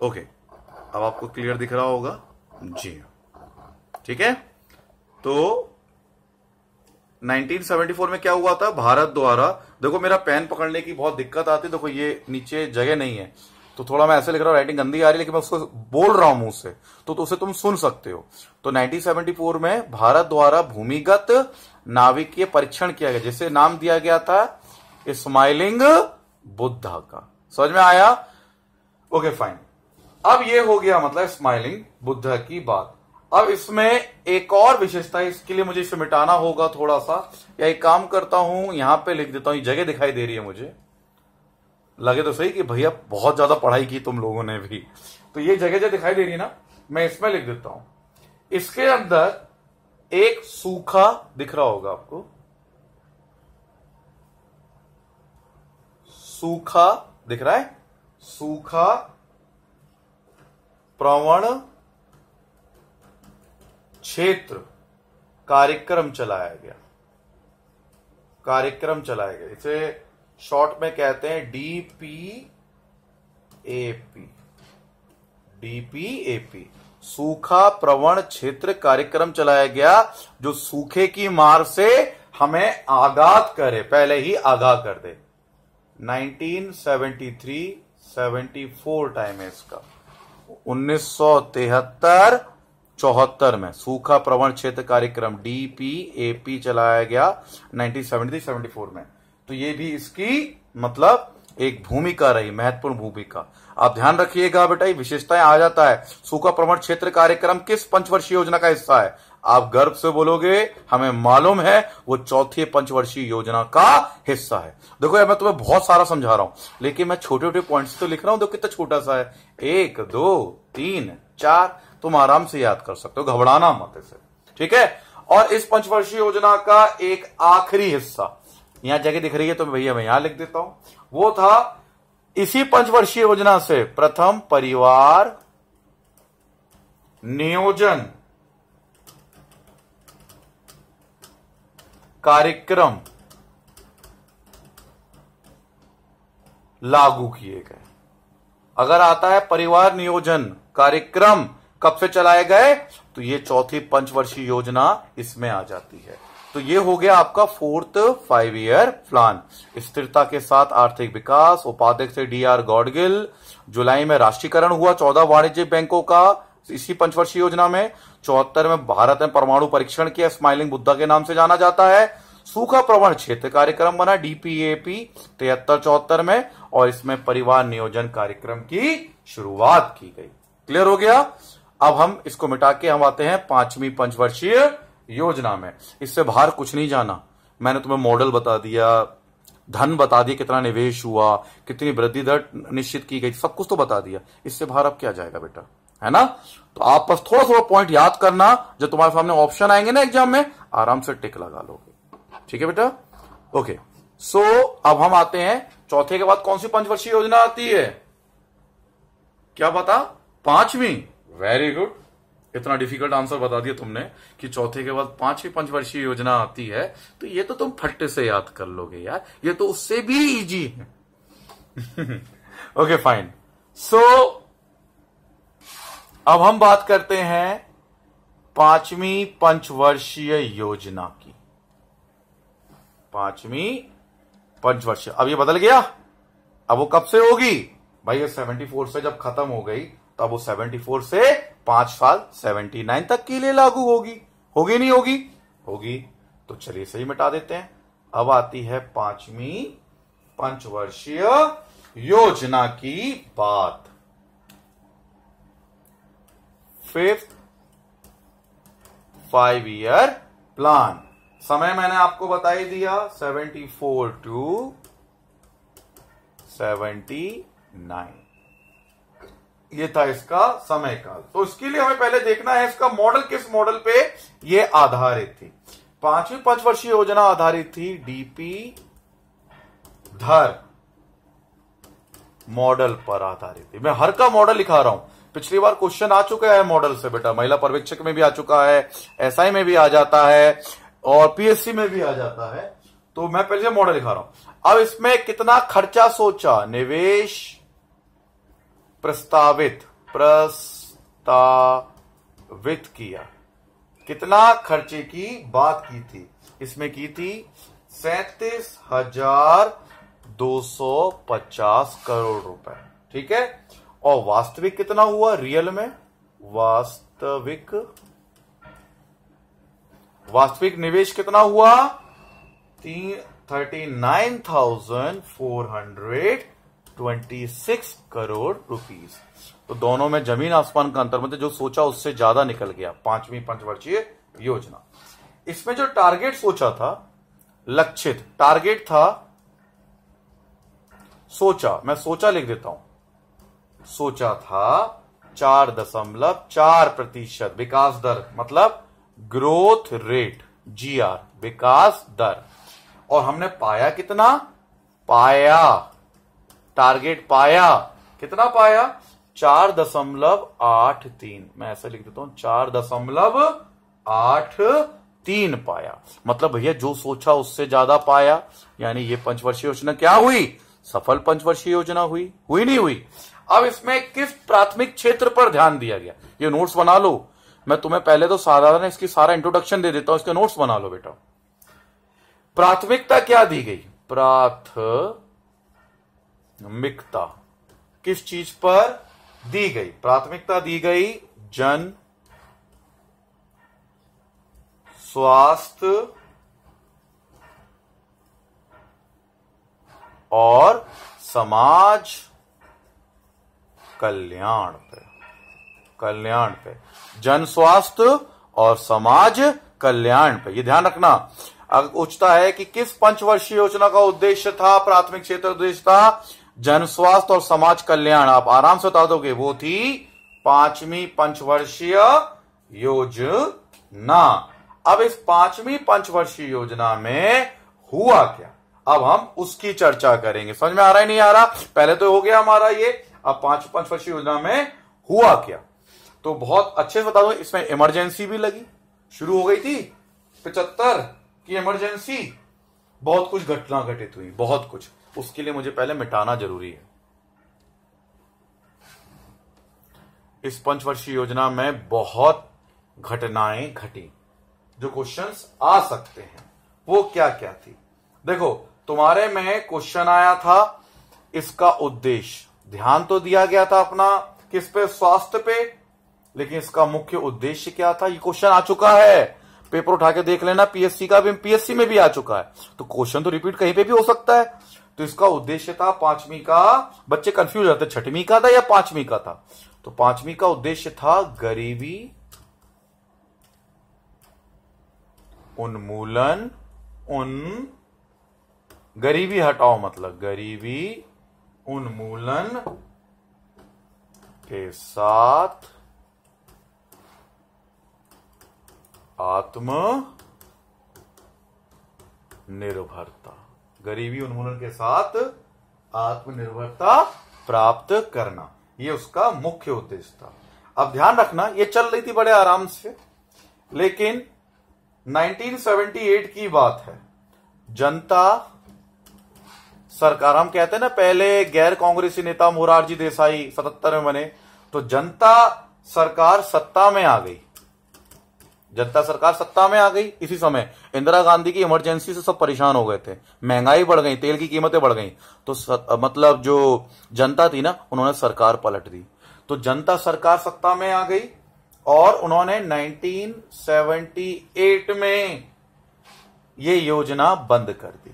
ओके अब आपको क्लियर दिख रहा होगा जी हाँ। ठीक है तो 1974 में क्या हुआ था भारत द्वारा देखो मेरा पेन पकड़ने की बहुत दिक्कत आती है देखो ये नीचे जगह नहीं है तो थोड़ा मैं ऐसे लिख रहा हूं राइटिंग गंदी आ रही है लेकिन मैं उसको बोल रहा हूं मुझसे तो, तो उसे तुम सुन सकते हो तो 1974 में भारत द्वारा भूमिगत नाविकीय परीक्षण किया गया जिसे नाम दिया गया था स्माइलिंग बुद्धा का समझ में आया ओके फाइन अब ये हो गया मतलब स्माइलिंग बुद्धा की बात अब इसमें एक और विशेषता इसके लिए मुझे इसे मिटाना होगा थोड़ा सा या एक काम करता हूं यहां पे लिख देता हूं जगह दिखाई दे रही है मुझे लगे तो सही कि भैया बहुत ज्यादा पढ़ाई की तुम लोगों ने भी तो ये जगह जो दिखाई दे रही है ना मैं इसमें लिख देता हूं इसके अंदर एक सूखा दिख रहा होगा आपको सूखा दिख रहा है सूखा प्रवण क्षेत्र कार्यक्रम चलाया गया कार्यक्रम चलाया गया इसे शॉर्ट में कहते हैं डीपी एपी डीपीएपी सूखा प्रवण क्षेत्र कार्यक्रम चलाया गया जो सूखे की मार से हमें आगात करे पहले ही आगाह कर दे 1973 74 टाइम है इसका 1973 चौहत्तर में सूखा प्रवण क्षेत्र कार्यक्रम डीपीएपी चलाया गया 1973-74 में तो ये भी इसकी मतलब एक भूमिका रही महत्वपूर्ण भूमिका आप ध्यान रखिएगा बेटा ये विशेषताएं आ जाता है सूखा प्रवण क्षेत्र कार्यक्रम किस पंचवर्षीय योजना का हिस्सा है आप गर्व से बोलोगे हमें मालूम है वो चौथी पंचवर्षीय योजना का हिस्सा है देखो यार मैं तुम्हें बहुत सारा समझा रहा हूं लेकिन मैं छोटे छोटे पॉइंट्स तो लिख रहा हूं देखो कितना छोटा सा है एक दो तीन चार तुम आराम से याद कर सकते हो घबराना मत इसे ठीक है और इस पंचवर्षीय योजना का एक आखिरी हिस्सा यहां जगह दिख रही है तो भैया मैं यहां लिख देता हूं वो था इसी पंचवर्षीय योजना से प्रथम परिवार नियोजन कार्यक्रम लागू किए गए अगर आता है परिवार नियोजन कार्यक्रम कब से चलाए गए तो ये चौथी पंचवर्षीय योजना इसमें आ जाती है तो ये हो गया आपका फोर्थ फाइव ईयर प्लान स्थिरता के साथ आर्थिक विकास उपाध्यक्ष डी आर गौड़गिल जुलाई में राष्ट्रीयकरण हुआ चौदह वाणिज्य बैंकों का इसी पंचवर्षीय योजना में चौहत्तर में भारत में परमाणु परीक्षण किया स्माइलिंग बुद्धा के नाम से जाना जाता है सूखा प्रवण क्षेत्र कार्यक्रम बना डीपीएपी तिहत्तर चौहत्तर में और इसमें परिवार नियोजन कार्यक्रम की शुरुआत की गई क्लियर हो गया अब हम इसको मिटा के हम आते हैं पांचवी पंचवर्षीय योजना में इससे बाहर कुछ नहीं जाना मैंने तुम्हें मॉडल बता दिया धन बता दिया कितना निवेश हुआ कितनी वृद्धि दर निश्चित की गई सब कुछ तो बता दिया इससे बाहर अब क्या जाएगा बेटा है ना तो आप बस थोड़ा थोड़ा पॉइंट याद करना जो तुम्हारे सामने ऑप्शन आएंगे ना एग्जाम में आराम से टिक लगा लोगे ठीक है बेटा ओके सो अब हम आते हैं चौथे के बाद कौन सी पंचवर्षीय योजना आती है क्या पता पांचवी वेरी गुड इतना डिफिकल्ट आंसर बता दिया तुमने कि चौथे के बाद पांचवी पंचवर्षीय योजना आती है तो ये तो तुम फट्टे से याद कर लोगे यार ये तो उससे भी इजी है ओके फाइन सो अब हम बात करते हैं पांचवी पंचवर्षीय योजना की पांचवी पंचवर्षीय अब ये बदल गया अब वो कब से होगी भाई ये सेवेंटी फोर से जब खत्म हो गई तब वो 74 से पांच साल 79 तक के लिए लागू होगी होगी नहीं होगी होगी तो चलिए सही मिटा देते हैं अब आती है पांचवी पंचवर्षीय योजना की बात फिफ्थ फाइव ईयर प्लान समय मैंने आपको बता ही दिया 74 टू 79 ये था इसका समय काल तो इसके लिए हमें पहले देखना है इसका मॉडल किस मॉडल पे ये आधारित थी पांचवी पंचवर्षीय योजना आधारित थी डीपी धर मॉडल पर आधारित थी मैं हर का मॉडल लिखा रहा हूं पिछली बार क्वेश्चन आ चुका है मॉडल से बेटा महिला पर्यवेक्षक में भी आ चुका है एसआई में भी आ जाता है और पीएससी में भी आ जाता है तो मैं पहले मॉडल लिखा रहा हूं अब इसमें कितना खर्चा सोचा निवेश प्रस्तावित प्रस्तावित किया कितना खर्चे की बात की थी इसमें की थी सैतीस हजार दो सौ पचास करोड़ रुपए ठीक है और वास्तविक कितना हुआ रियल में वास्तविक वास्तविक निवेश कितना हुआ thirty nine thousand four hundred 26 crore rupees तो दोनों में जमीन आसमान का अंतर मतलब जो सोचा उससे ज्यादा निकल गया पांचवी पंचवर्षीय योजना इसमें जो टारगेट सोचा था लक्षित टारगेट था सोचा मैं सोचा लिख देता हूं सोचा था चार दशमलव चार प्रतिशत विकास दर मतलब ग्रोथ रेट जीआर विकास दर और हमने पाया कितना पाया टारगेट पाया कितना पाया चार दशमलव आठ तीन मैं ऐसा लिख देता हूं चार दशमलव आठ तीन पाया मतलब भैया जो सोचा उससे ज्यादा पाया यानी ये पंचवर्षीय योजना क्या हुई सफल पंचवर्षीय योजना हुई हुई नहीं हुई अब इसमें किस प्राथमिक क्षेत्र पर ध्यान दिया गया ये नोट्स बना लो मैं तुम्हें पहले तो साधारण इसकी सारा इंट्रोडक्शन दे देता हूं इसके नोट्स बना लो बेटा प्राथमिकता क्या दी गई प्राथ प्राथमिकता किस चीज पर दी गई प्राथमिकता दी गई जन स्वास्थ्य और समाज कल्याण पे कल्याण पे जन स्वास्थ्य और समाज कल्याण पे ये ध्यान रखना उचता है कि किस पंचवर्षीय योजना का उद्देश्य था प्राथमिक क्षेत्र उद्देश्य था जन स्वास्थ्य और समाज कल्याण आप आराम से बता दोगे वो थी पांचवी पंचवर्षीय योजना अब इस पांचवी पंचवर्षीय योजना में हुआ क्या अब हम उसकी चर्चा करेंगे समझ में आ रहा है नहीं आ रहा पहले तो हो गया हमारा ये अब पांच पंचवर्षीय योजना में हुआ क्या तो बहुत अच्छे से बता दो इसमें इमरजेंसी भी लगी शुरू हो गई थी पिचहत्तर की इमरजेंसी बहुत कुछ घटना घटित हुई बहुत कुछ उसके लिए मुझे पहले मिटाना जरूरी है इस पंचवर्षीय योजना में बहुत घटनाएं घटी जो क्वेश्चंस आ सकते हैं वो क्या क्या थी देखो तुम्हारे में क्वेश्चन आया था इसका उद्देश्य ध्यान तो दिया गया था अपना किस पे स्वास्थ्य पे लेकिन इसका मुख्य उद्देश्य क्या था ये क्वेश्चन आ चुका है पेपर उठा के देख लेना पीएससी का भी पीएससी में भी आ चुका है तो क्वेश्चन तो रिपीट कहीं पे भी हो सकता है तो इसका उद्देश्य था पांचवी का बच्चे कंफ्यूज रहते छठवीं का था या पांचवी का था तो पांचवी का उद्देश्य था गरीबी उन्मूलन उन गरीबी हटाओ मतलब गरीबी उन्मूलन के साथ आत्म निर्भरता गरीबी उन्मूलन के साथ आत्मनिर्भरता प्राप्त करना ये उसका मुख्य उद्देश्य था अब ध्यान रखना ये चल रही थी बड़े आराम से लेकिन 1978 की बात है जनता सरकार हम कहते हैं ना पहले गैर कांग्रेसी नेता मोरारजी देसाई सतहत्तर में बने तो जनता सरकार सत्ता में आ गई जनता सरकार सत्ता में आ गई इसी समय इंदिरा गांधी की इमरजेंसी से सब परेशान हो गए थे महंगाई बढ़ गई तेल की कीमतें बढ़ गई तो सत, मतलब जो जनता थी ना उन्होंने सरकार पलट दी तो जनता सरकार सत्ता में आ गई और उन्होंने 1978 में ये योजना बंद कर दी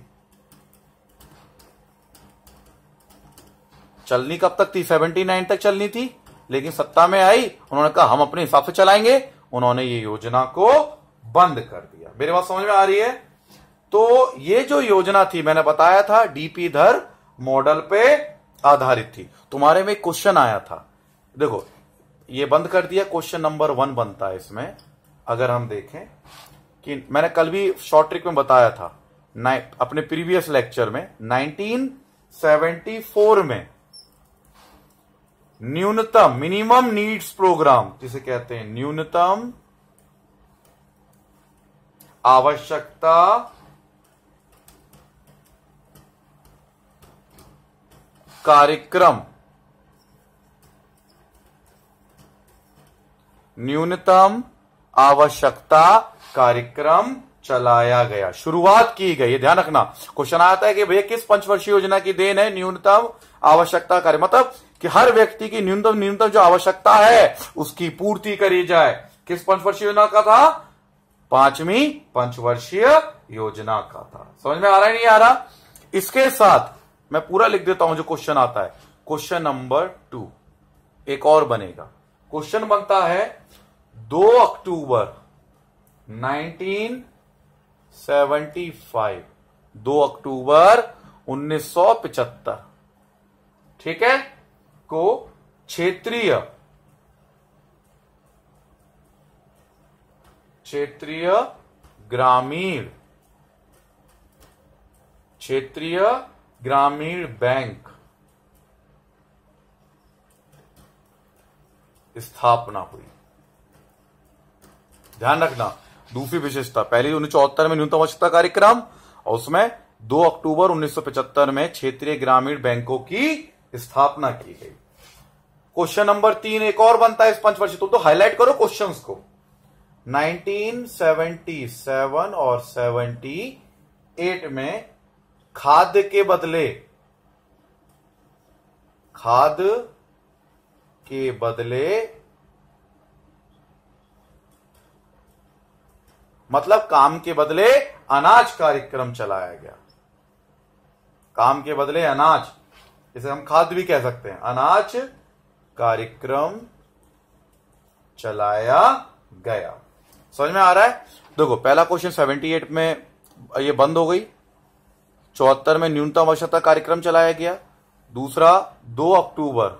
चलनी कब तक थी 79 तक चलनी थी लेकिन सत्ता में आई उन्होंने कहा हम अपने हिसाब से चलाएंगे उन्होंने ये योजना को बंद कर दिया मेरे बात समझ में आ रही है तो ये जो योजना थी मैंने बताया था डीपी धर मॉडल पे आधारित थी तुम्हारे में क्वेश्चन आया था देखो ये बंद कर दिया क्वेश्चन नंबर वन बनता है इसमें अगर हम देखें कि मैंने कल भी शॉर्ट ट्रिक में बताया था अपने प्रीवियस लेक्चर में 1974 में न्यूनतम मिनिमम नीड्स प्रोग्राम जिसे कहते हैं न्यूनतम आवश्यकता कार्यक्रम न्यूनतम आवश्यकता कार्यक्रम चलाया गया शुरुआत की गई ध्यान रखना क्वेश्चन आता है कि भैया किस पंचवर्षीय योजना की देन है न्यूनतम आवश्यकता कार्य मतलब कि हर व्यक्ति की न्यूनतम न्यूनतम जो आवश्यकता है उसकी पूर्ति करी जाए किस पंचवर्षीय योजना का था पांचवी पंचवर्षीय योजना का था समझ में आ रहा है नहीं आ रहा इसके साथ मैं पूरा लिख देता हूं जो क्वेश्चन आता है क्वेश्चन नंबर टू एक और बनेगा क्वेश्चन बनता है दो अक्टूबर 1975 दो अक्टूबर 1975 ठीक है को क्षेत्रीय क्षेत्रीय ग्रामीण क्षेत्रीय ग्रामीण बैंक स्थापना हुई ध्यान रखना दूसरी विशेषता पहली उन्नीस में न्यूनतम आवश्यकता कार्यक्रम और उसमें 2 अक्टूबर 1975 में क्षेत्रीय ग्रामीण बैंकों की स्थापना की गई क्वेश्चन नंबर तीन एक और बनता है इस पंचवर्षीय तुम तो हाईलाइट करो क्वेश्चन को 1977 और 78 में खाद्य के बदले खाद्य के बदले मतलब काम के बदले अनाज कार्यक्रम चलाया गया काम के बदले अनाज इसे हम खाद्य भी कह सकते हैं अनाज कार्यक्रम चलाया गया समझ में आ रहा है देखो पहला क्वेश्चन 78 में ये बंद हो गई चौहत्तर में न्यूनतम आवश्यकता कार्यक्रम चलाया गया दूसरा 2 अक्टूबर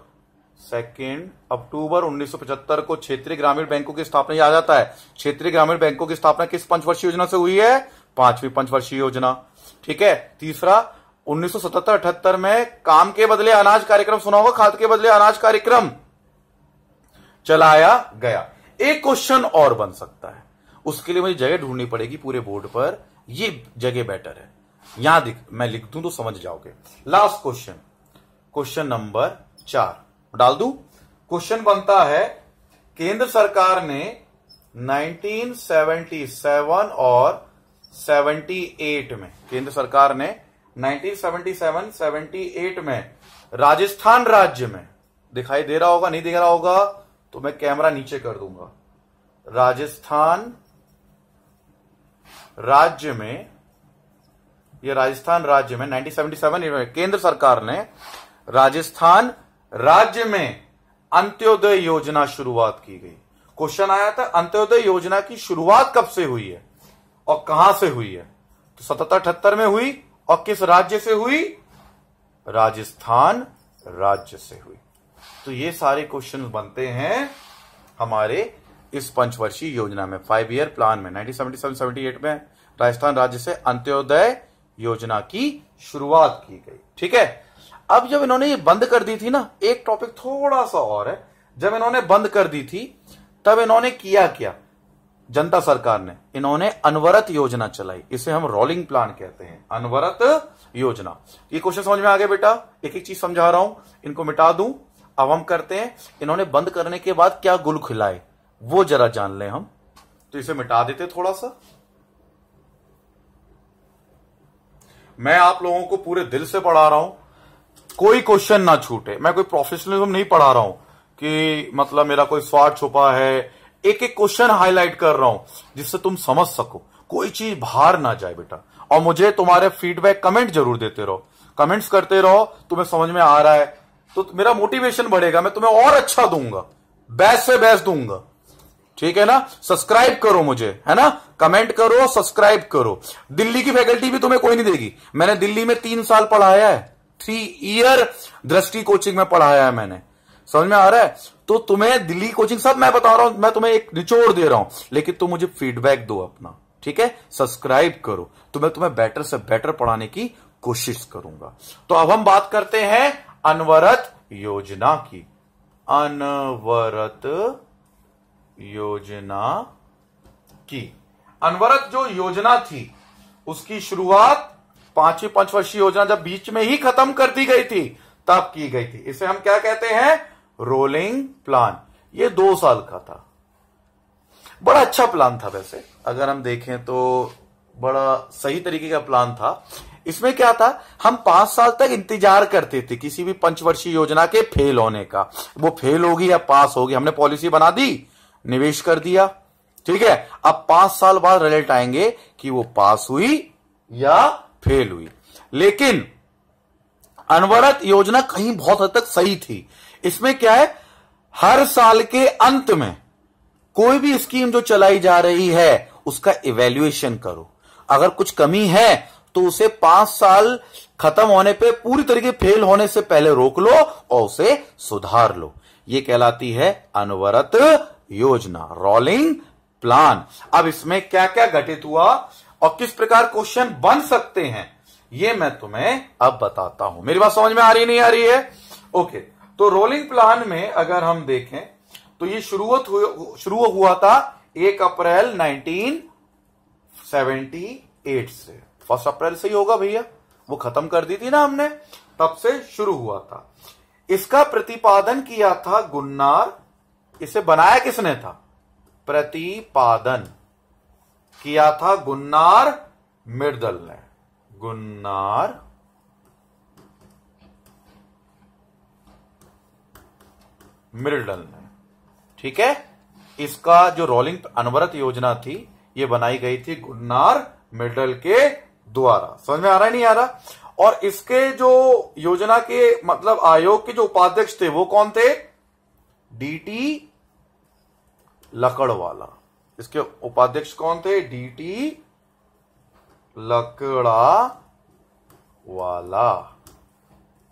सेकेंड अक्टूबर 1975 को क्षेत्रीय ग्रामीण बैंकों की स्थापना याद आता है क्षेत्रीय ग्रामीण बैंकों की स्थापना किस पंचवर्षीय योजना से हुई है पांचवी पंचवर्षीय योजना ठीक है तीसरा 1977-78 में काम के बदले अनाज कार्यक्रम सुना होगा खाद के बदले अनाज कार्यक्रम चलाया गया एक क्वेश्चन और बन सकता है उसके लिए मुझे जगह ढूंढनी पड़ेगी पूरे बोर्ड पर ये जगह बेटर है यहां दिख मैं लिख दूं तो समझ जाओगे लास्ट क्वेश्चन क्वेश्चन नंबर चार डाल दू क्वेश्चन बनता है केंद्र सरकार ने 1977 और 78 में केंद्र सरकार ने 1977-78 में राजस्थान राज्य में दिखाई दे रहा होगा नहीं दिख रहा होगा तो मैं कैमरा नीचे कर दूंगा राजस्थान राज्य में ये राजस्थान राज्य में 1977 में केंद्र सरकार ने राजस्थान राज्य में अंत्योदय योजना शुरुआत की गई क्वेश्चन आया था अंत्योदय योजना की शुरुआत कब से हुई है और कहां से हुई है तो सतहत्तर अठहत्तर में हुई और किस राज्य से हुई राजस्थान राज्य से हुई तो ये सारे क्वेश्चन बनते हैं हमारे इस पंचवर्षीय योजना में फाइव ईयर प्लान में 1977-78 में राजस्थान राज्य से अंत्योदय योजना की शुरुआत की गई ठीक है अब जब इन्होंने ये बंद कर दी थी ना एक टॉपिक थोड़ा सा और है जब इन्होंने बंद कर दी थी तब इन्होंने किया क्या जनता सरकार ने इन्होंने अनवरत योजना चलाई इसे हम रोलिंग प्लान कहते हैं अनवरत योजना ये क्वेश्चन समझ में आ गया बेटा एक एक चीज समझा रहा हूं इनको मिटा दू अब हम करते हैं इन्होंने बंद करने के बाद क्या गुल खिलाए वो जरा जान लें हम तो इसे मिटा देते थोड़ा सा मैं आप लोगों को पूरे दिल से पढ़ा रहा हूं कोई क्वेश्चन ना छूटे मैं कोई प्रोफेशनलिज्म नहीं पढ़ा रहा हूं कि मतलब मेरा कोई स्वार्थ छुपा है एक एक क्वेश्चन हाईलाइट कर रहा हूं जिससे तुम समझ सको कोई चीज बाहर ना जाए बेटा और मुझे तुम्हारे फीडबैक कमेंट जरूर देते रहो कमेंट्स करते रहो तुम्हें समझ में आ रहा है तो मेरा मोटिवेशन बढ़ेगा मैं तुम्हें और अच्छा दूंगा बेस्ट से बेस्ट दूंगा ठीक है ना सब्सक्राइब करो मुझे है ना कमेंट करो सब्सक्राइब करो दिल्ली की फैकल्टी भी तुम्हें कोई नहीं देगी मैंने दिल्ली में तीन साल पढ़ाया है थ्री ईयर दृष्टि कोचिंग में पढ़ाया है मैंने समझ में आ रहा है तो तुम्हें दिल्ली कोचिंग सब मैं बता रहा हूं मैं तुम्हें एक निचोड़ दे रहा हूं लेकिन तुम मुझे फीडबैक दो अपना ठीक है सब्सक्राइब करो तो मैं तुम्हें बेटर से बेटर पढ़ाने की कोशिश करूंगा तो अब हम बात करते हैं अनवरत योजना की अनवरत योजना की अनवरत जो योजना थी उसकी शुरुआत पांचवी पंचवर्षीय योजना जब बीच में ही खत्म कर दी गई थी तब की गई थी इसे हम क्या कहते हैं रोलिंग प्लान ये दो साल का था बड़ा अच्छा प्लान था वैसे अगर हम देखें तो बड़ा सही तरीके का प्लान था इसमें क्या था हम पांच साल तक इंतजार करते थे किसी भी पंचवर्षीय योजना के फेल होने का वो फेल होगी या पास होगी हमने पॉलिसी बना दी निवेश कर दिया ठीक है अब पांच साल बाद रिजल्ट आएंगे कि वो पास हुई या फेल हुई लेकिन अनवरत योजना कहीं बहुत हद तक सही थी इसमें क्या है हर साल के अंत में कोई भी स्कीम जो चलाई जा रही है उसका इवेल्युएशन करो अगर कुछ कमी है तो उसे पांच साल खत्म होने पे पूरी तरीके फेल होने से पहले रोक लो और उसे सुधार लो ये कहलाती है अनवरत योजना रोलिंग प्लान अब इसमें क्या क्या घटित हुआ और किस प्रकार क्वेश्चन बन सकते हैं ये मैं तुम्हें अब बताता हूं मेरी बात समझ में आ रही नहीं आ रही है ओके तो रोलिंग प्लान में अगर हम देखें तो ये शुरुआत शुरू हुआ था एक अप्रैल 1978 से फर्स्ट अप्रैल से ही होगा भैया वो खत्म कर दी थी ना हमने तब से शुरू हुआ था इसका प्रतिपादन किया था गुन्नार इसे बनाया किसने था प्रतिपादन किया था गुन्नार मिर्दल ने गुन्नार मिडल में ठीक है इसका जो रोलिंग अनवरत योजना थी ये बनाई गई थी गुन्नार मिडल के द्वारा समझ में आ रहा है नहीं आ रहा और इसके जो योजना के मतलब आयोग के जो उपाध्यक्ष थे वो कौन थे डीटी लकड़वाला इसके उपाध्यक्ष कौन थे डीटी लकड़ा वाला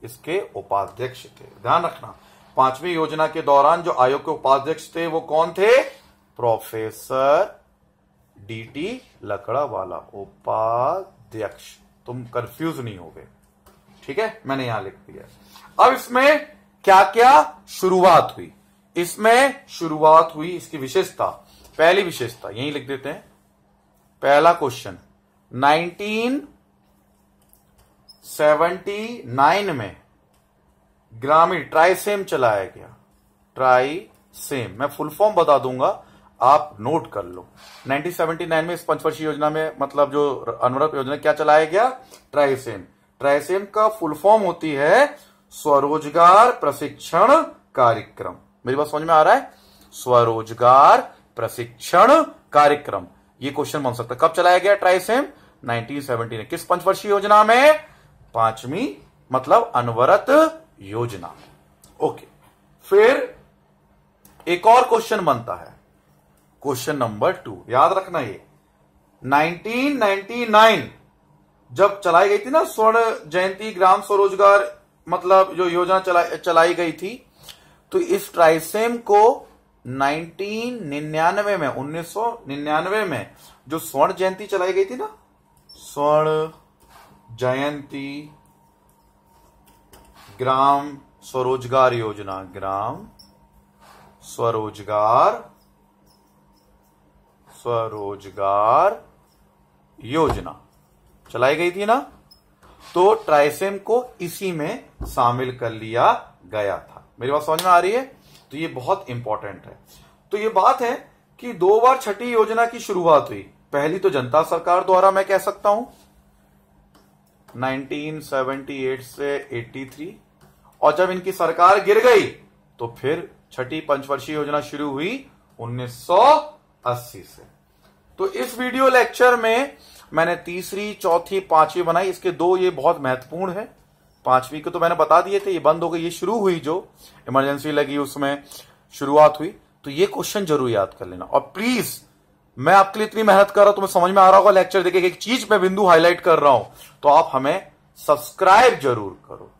इसके उपाध्यक्ष थे ध्यान रखना पांचवी योजना के दौरान जो आयोग के उपाध्यक्ष थे वो कौन थे प्रोफेसर डीटी लकड़ा वाला उपाध्यक्ष तुम कंफ्यूज नहीं हो गए ठीक है मैंने यहां लिख दिया अब इसमें क्या क्या शुरुआत हुई इसमें शुरुआत हुई इसकी विशेषता पहली विशेषता यही लिख देते हैं पहला क्वेश्चन 1979 में ग्रामीण ट्राई सेम चलाया गया ट्राई सेम मैं फुल फॉर्म बता दूंगा आप नोट कर लो 1979 में इस पंचवर्षीय योजना में मतलब जो अनुरक्त योजना क्या चलाया गया ट्राई सेम ट्राई सेम का फुल फॉर्म होती है स्वरोजगार प्रशिक्षण कार्यक्रम मेरी बात समझ में आ रहा है स्वरोजगार प्रशिक्षण कार्यक्रम ये क्वेश्चन बन सकता है कब चलाया गया ट्राई सेम नाइनटीन ने किस पंचवर्षीय योजना में पांचवी मतलब अनवरत योजना ओके फिर एक और क्वेश्चन बनता है क्वेश्चन नंबर टू याद रखना ये 1999 जब चलाई गई थी ना स्वर्ण जयंती ग्राम स्वरोजगार मतलब जो योजना चला, चलाई गई थी तो इस ट्राइसेम को 1999 में 1999 में जो स्वर्ण जयंती चलाई गई थी ना स्वर्ण जयंती ग्राम स्वरोजगार योजना ग्राम स्वरोजगार स्वरोजगार योजना चलाई गई थी ना तो ट्राइसेम को इसी में शामिल कर लिया गया था मेरी बात समझ में आ रही है तो ये बहुत इंपॉर्टेंट है तो ये बात है कि दो बार छठी योजना की शुरुआत हुई पहली तो जनता सरकार द्वारा मैं कह सकता हूं 1978 से 83 और जब इनकी सरकार गिर गई तो फिर छठी पंचवर्षीय योजना शुरू हुई 1980 से तो इस वीडियो लेक्चर में मैंने तीसरी चौथी पांचवी बनाई इसके दो ये बहुत महत्वपूर्ण है पांचवी को तो मैंने बता दिए थे ये बंद हो गई ये शुरू हुई जो इमरजेंसी लगी उसमें शुरुआत हुई तो ये क्वेश्चन जरूर याद कर लेना और प्लीज मैं आपके लिए इतनी मेहनत कर रहा हूं तुम्हें समझ में आ रहा होगा लेक्चर देखे एक चीज में बिंदु हाईलाइट कर रहा हूं तो आप हमें सब्सक्राइब जरूर करो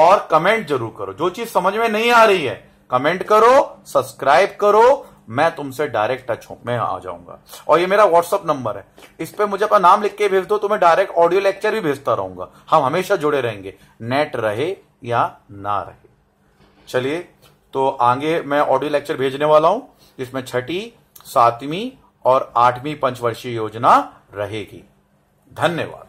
और कमेंट जरूर करो जो चीज समझ में नहीं आ रही है कमेंट करो सब्सक्राइब करो मैं तुमसे डायरेक्ट टच हूं मैं आ जाऊंगा और ये मेरा व्हाट्सअप नंबर है इस पर मुझे अपना नाम लिख के भेज दो तो मैं डायरेक्ट ऑडियो लेक्चर भी भेजता रहूंगा हम हमेशा जुड़े रहेंगे नेट रहे या ना रहे चलिए तो आगे मैं ऑडियो लेक्चर भेजने वाला हूं जिसमें छठी सातवीं और आठवीं पंचवर्षीय योजना रहेगी धन्यवाद